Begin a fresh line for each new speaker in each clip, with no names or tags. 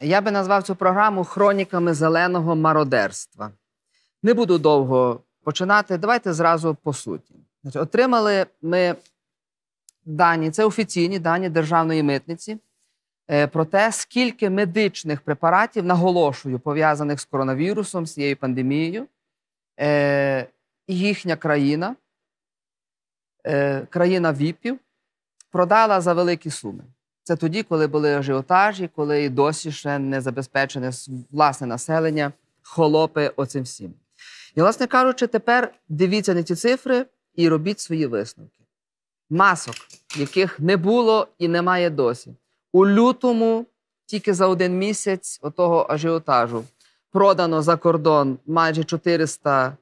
Я би назвав цю програму хроніками зеленого мародерства. Не буду довго починати. Давайте зразу по суті. Отримали ми дані, це офіційні дані державної митниці. Е, про те, скільки медичних препаратів, наголошую, пов'язаних з коронавірусом, з цією пандемією, е, їхня країна, е, країна ВІПів, продала за великі суми. Це тоді, коли були ажіотажі, коли і досі ще не забезпечене власне населення, холопи оцим всім. І, власне кажучи, тепер дивіться на ці цифри і робіть свої висновки. Масок, яких не було і немає досі. У лютому, тільки за один місяць отого ажіотажу, продано за кордон майже 400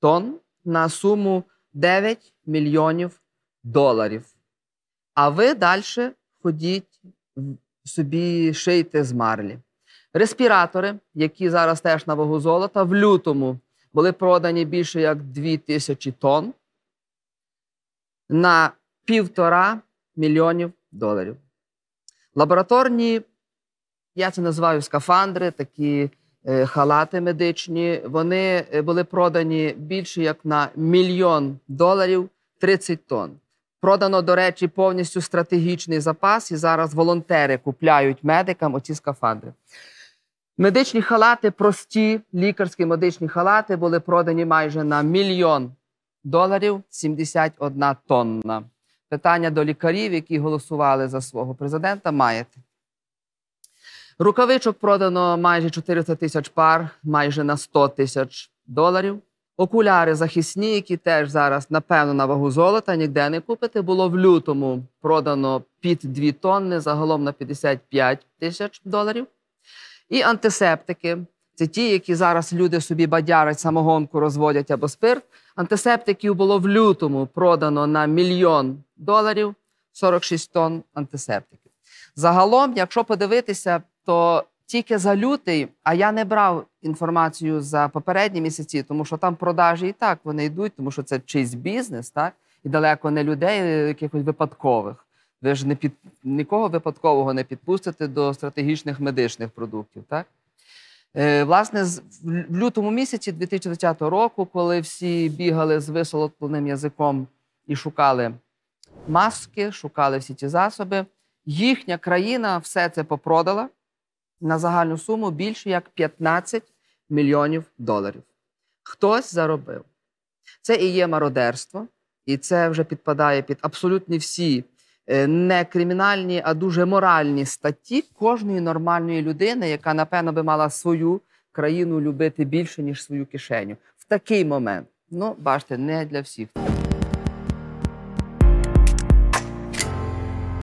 тонн на суму 9 мільйонів доларів. А ви далі ходіть собі шийте з марлі. Респіратори, які зараз теж на вагу золота, в лютому були продані більше як 2 тисячі тонн на півтора мільйонів доларів. Лабораторні, я це називаю скафандри, такі е, халати медичні, вони е, були продані більше як на мільйон доларів 30 тонн. Продано, до речі, повністю стратегічний запас, і зараз волонтери купляють медикам оці скафандри. Медичні халати, прості лікарські медичні халати були продані майже на мільйон доларів 71 тонна. Питання до лікарів, які голосували за свого президента, маєте. Рукавичок продано майже 400 тисяч пар, майже на 100 тисяч доларів. Окуляри захисні, які теж зараз, напевно, на вагу золота ніде не купити. Було в лютому продано під 2 тонни, загалом на 55 тисяч доларів. І антисептики це ті, які зараз люди собі бадярять, самогонку розводять або спирт. Антисептиків було в лютому продано на мільйон доларів 46 тонн антисептиків. Загалом, якщо подивитися, то тільки за лютий, а я не брав інформацію за попередні місяці, тому що там продажі і так вони йдуть, тому що це чийсь бізнес, так? І далеко не людей е, якихось випадкових. Ви ж не під нікого випадкового не підпустите до стратегічних медичних продуктів. так? Е, Власне, в лютому місяці 2020 року, коли всі бігали з висолодленим язиком і шукали маски, шукали всі ті засоби, їхня країна все це попродала на загальну суму більше як 15 мільйонів доларів. Хтось заробив. Це і є мародерство, і це вже підпадає під абсолютно всі е, не кримінальні, а дуже моральні статті кожної нормальної людини, яка, напевно, би мала свою країну любити більше, ніж свою кишеню. В такий момент. Ну, бачите, не для всіх.